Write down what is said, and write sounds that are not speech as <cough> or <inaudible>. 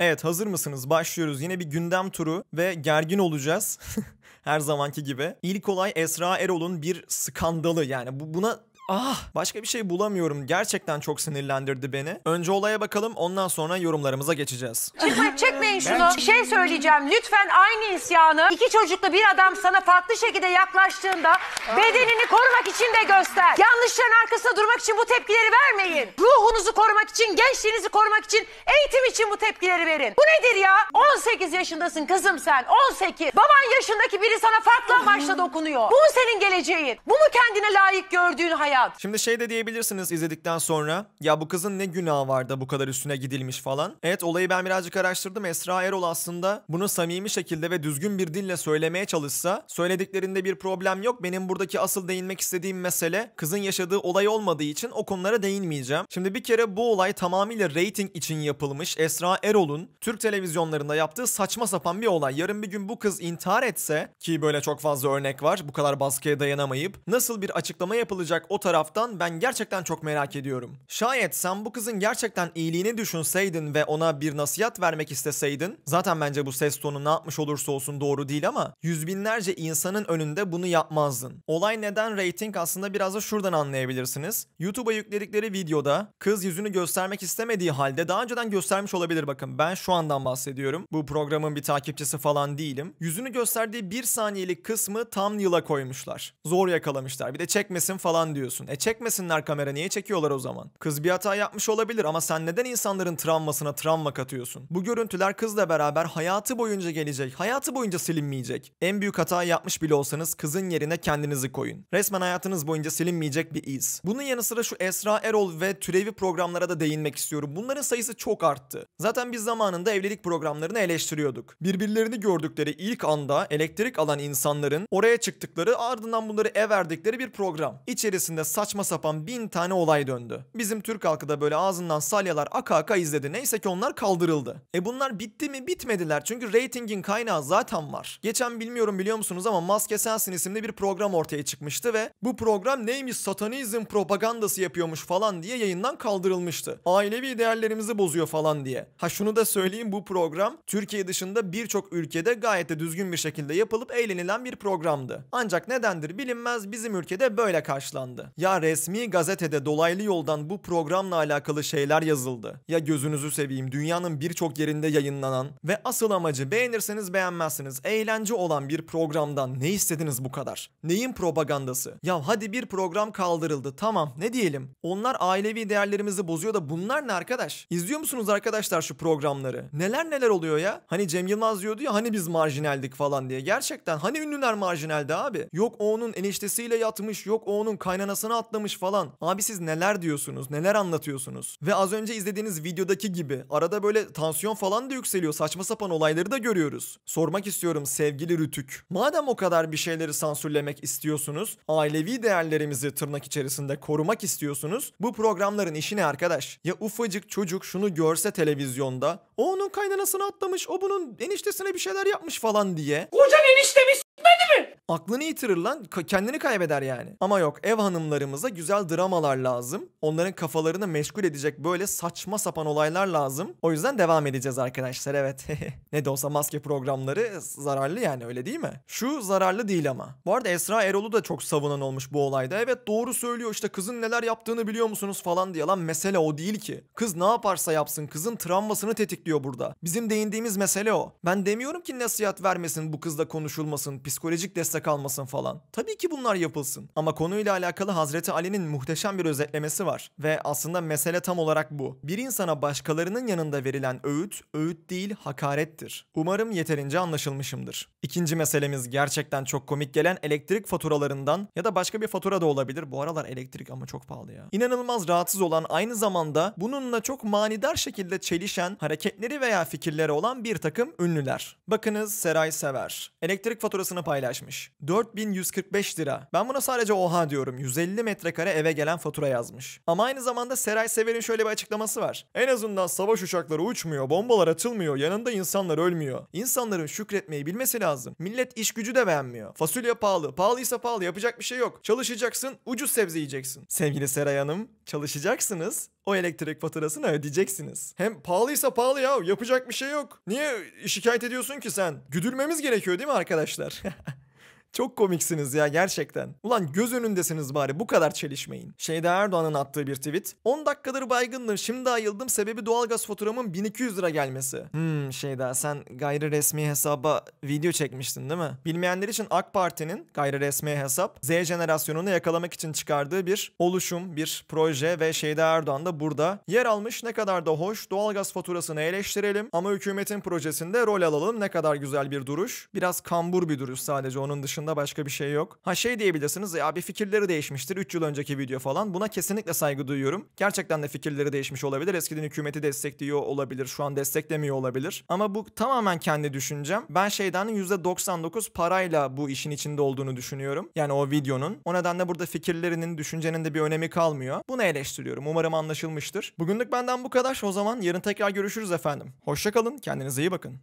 Evet hazır mısınız? Başlıyoruz. Yine bir gündem turu ve gergin olacağız. <laughs> Her zamanki gibi. İlk olay Esra Erol'un bir skandalı yani bu, buna Ah başka bir şey bulamıyorum. Gerçekten çok sinirlendirdi beni. Önce olaya bakalım ondan sonra yorumlarımıza geçeceğiz. Çıkma, çekmeyin şunu. Ben... şey söyleyeceğim. Lütfen aynı isyanı iki çocuklu bir adam sana farklı şekilde yaklaştığında bedenini korumak için de göster. Yanlışların arkasında durmak için bu tepkileri vermeyin. Ruhunuzu korumak için, gençliğinizi korumak için, eğitim için bu tepkileri verin. Bu nedir ya? 18 yaşındasın kızım sen. 18. Baban yaşındaki biri sana farklı amaçla dokunuyor. Bu mu senin geleceğin? Bu mu kendine layık gördüğün hayat? hayat. Şimdi şey de diyebilirsiniz izledikten sonra ya bu kızın ne günahı var da bu kadar üstüne gidilmiş falan. Evet olayı ben birazcık araştırdım. Esra Erol aslında bunu samimi şekilde ve düzgün bir dille söylemeye çalışsa söylediklerinde bir problem yok. Benim buradaki asıl değinmek istediğim mesele kızın yaşadığı olay olmadığı için o konulara değinmeyeceğim. Şimdi bir kere bu olay tamamıyla rating için yapılmış Esra Erol'un Türk televizyonlarında yaptığı saçma sapan bir olay. Yarın bir gün bu kız intihar etse ki böyle çok fazla örnek var bu kadar baskıya dayanamayıp nasıl bir açıklama yapılacak o taraftan ben gerçekten çok merak ediyorum. Şayet sen bu kızın gerçekten iyiliğini düşünseydin ve ona bir nasihat vermek isteseydin zaten bence bu ses tonu ne yapmış olursa olsun doğru değil ama yüz binlerce insanın önünde bunu yapmazdın. Olay neden rating aslında biraz da şuradan anlayabilirsiniz. YouTube'a yükledikleri videoda kız yüzünü göstermek istemediği halde daha önceden göstermiş olabilir bakın ben şu andan bahsediyorum. Bu programın bir takipçisi falan değilim. Yüzünü gösterdiği bir saniyelik kısmı tam yıla koymuşlar. Zor yakalamışlar bir de çekmesin falan diyorsun çekiyorsun. E çekmesinler kamera niye çekiyorlar o zaman? Kız bir hata yapmış olabilir ama sen neden insanların travmasına travma katıyorsun? Bu görüntüler kızla beraber hayatı boyunca gelecek. Hayatı boyunca silinmeyecek. En büyük hata yapmış bile olsanız kızın yerine kendinizi koyun. Resmen hayatınız boyunca silinmeyecek bir iz. Bunun yanı sıra şu Esra Erol ve türevi programlara da değinmek istiyorum. Bunların sayısı çok arttı. Zaten biz zamanında evlilik programlarını eleştiriyorduk. Birbirlerini gördükleri ilk anda elektrik alan insanların oraya çıktıkları ardından bunları ev verdikleri bir program. İçerisinde saçma sapan bin tane olay döndü. Bizim Türk halkı da böyle ağzından salyalar aka aka izledi. Neyse ki onlar kaldırıldı. E bunlar bitti mi? Bitmediler. Çünkü reytingin kaynağı zaten var. Geçen bilmiyorum biliyor musunuz ama Maske Sensin isimli bir program ortaya çıkmıştı ve bu program neymiş satanizm propagandası yapıyormuş falan diye yayından kaldırılmıştı. Ailevi değerlerimizi bozuyor falan diye. Ha şunu da söyleyeyim bu program Türkiye dışında birçok ülkede gayet de düzgün bir şekilde yapılıp eğlenilen bir programdı. Ancak nedendir bilinmez bizim ülkede böyle karşılandı. Ya resmi gazetede dolaylı yoldan bu programla alakalı şeyler yazıldı. Ya gözünüzü seveyim dünyanın birçok yerinde yayınlanan ve asıl amacı beğenirseniz beğenmezsiniz eğlence olan bir programdan ne istediniz bu kadar? Neyin propagandası? Ya hadi bir program kaldırıldı tamam ne diyelim? Onlar ailevi değerlerimizi bozuyor da bunlar ne arkadaş? İzliyor musunuz arkadaşlar şu programları? Neler neler oluyor ya? Hani Cem Yılmaz diyordu ya hani biz marjinaldik falan diye. Gerçekten hani ünlüler marjinaldi abi? Yok onun eniştesiyle yatmış, yok o onun kaynanası arasına atlamış falan. Abi siz neler diyorsunuz? Neler anlatıyorsunuz? Ve az önce izlediğiniz videodaki gibi arada böyle tansiyon falan da yükseliyor. Saçma sapan olayları da görüyoruz. Sormak istiyorum sevgili Rütük. Madem o kadar bir şeyleri sansürlemek istiyorsunuz, ailevi değerlerimizi tırnak içerisinde korumak istiyorsunuz. Bu programların işi ne arkadaş? Ya ufacık çocuk şunu görse televizyonda, o onun kaynanasını atlamış, o bunun eniştesine bir şeyler yapmış falan diye. Kocan eniştemi s**medi Aklını yitirir lan. Kendini kaybeder yani. Ama yok ev hanımlarımıza güzel dramalar lazım. Onların kafalarını meşgul edecek böyle saçma sapan olaylar lazım. O yüzden devam edeceğiz arkadaşlar evet. <laughs> ne de olsa maske programları zararlı yani öyle değil mi? Şu zararlı değil ama. Bu arada Esra Erol'u da çok savunan olmuş bu olayda. Evet doğru söylüyor işte kızın neler yaptığını biliyor musunuz falan diye lan mesele o değil ki. Kız ne yaparsa yapsın kızın travmasını tetikliyor burada. Bizim değindiğimiz mesele o. Ben demiyorum ki nasihat vermesin bu kızla konuşulmasın psikolojik destek başta kalmasın falan. Tabii ki bunlar yapılsın. Ama konuyla alakalı Hazreti Ali'nin muhteşem bir özetlemesi var. Ve aslında mesele tam olarak bu. Bir insana başkalarının yanında verilen öğüt, öğüt değil hakarettir. Umarım yeterince anlaşılmışımdır. İkinci meselemiz gerçekten çok komik gelen elektrik faturalarından ya da başka bir fatura da olabilir. Bu aralar elektrik ama çok pahalı ya. İnanılmaz rahatsız olan aynı zamanda bununla çok manidar şekilde çelişen hareketleri veya fikirleri olan bir takım ünlüler. Bakınız Seray Sever. Elektrik faturasını paylaşmış. 4145 lira. Ben buna sadece oha diyorum. 150 metrekare eve gelen fatura yazmış. Ama aynı zamanda Seray Sever'in şöyle bir açıklaması var. En azından savaş uçakları uçmuyor, bombalar atılmıyor, yanında insanlar ölmüyor. İnsanların şükretmeyi bilmesi lazım. Millet iş gücü de beğenmiyor. Fasulye pahalı, pahalıysa pahalı yapacak bir şey yok. Çalışacaksın, ucuz sebze yiyeceksin. Sevgili Seray Hanım, çalışacaksınız o elektrik faturasını ödeyeceksiniz. Hem pahalıysa pahalı ya yapacak bir şey yok. Niye şikayet ediyorsun ki sen? Güdülmemiz gerekiyor değil mi arkadaşlar? <laughs> Çok komiksiniz ya gerçekten. Ulan göz önündesiniz bari bu kadar çelişmeyin. Şeyda Erdoğan'ın attığı bir tweet. 10 dakikadır baygındım şimdi ayıldım sebebi doğalgaz faturamın 1200 lira gelmesi. Hmm Şeyda sen gayri resmi hesaba video çekmiştin değil mi? Bilmeyenler için AK Parti'nin gayri resmi hesap Z jenerasyonunu yakalamak için çıkardığı bir oluşum, bir proje ve Şeyda Erdoğan da burada yer almış. Ne kadar da hoş doğalgaz faturasını eleştirelim ama hükümetin projesinde rol alalım. Ne kadar güzel bir duruş. Biraz kambur bir duruş sadece onun dışında dışında başka bir şey yok. Ha şey diyebilirsiniz ya bir fikirleri değişmiştir 3 yıl önceki video falan. Buna kesinlikle saygı duyuyorum. Gerçekten de fikirleri değişmiş olabilir. Eskiden hükümeti destekliyor olabilir. Şu an desteklemiyor olabilir. Ama bu tamamen kendi düşüncem. Ben şeyden %99 parayla bu işin içinde olduğunu düşünüyorum. Yani o videonun. O nedenle burada fikirlerinin, düşüncenin de bir önemi kalmıyor. Bunu eleştiriyorum. Umarım anlaşılmıştır. Bugünlük benden bu kadar. O zaman yarın tekrar görüşürüz efendim. Hoşçakalın. Kendinize iyi bakın.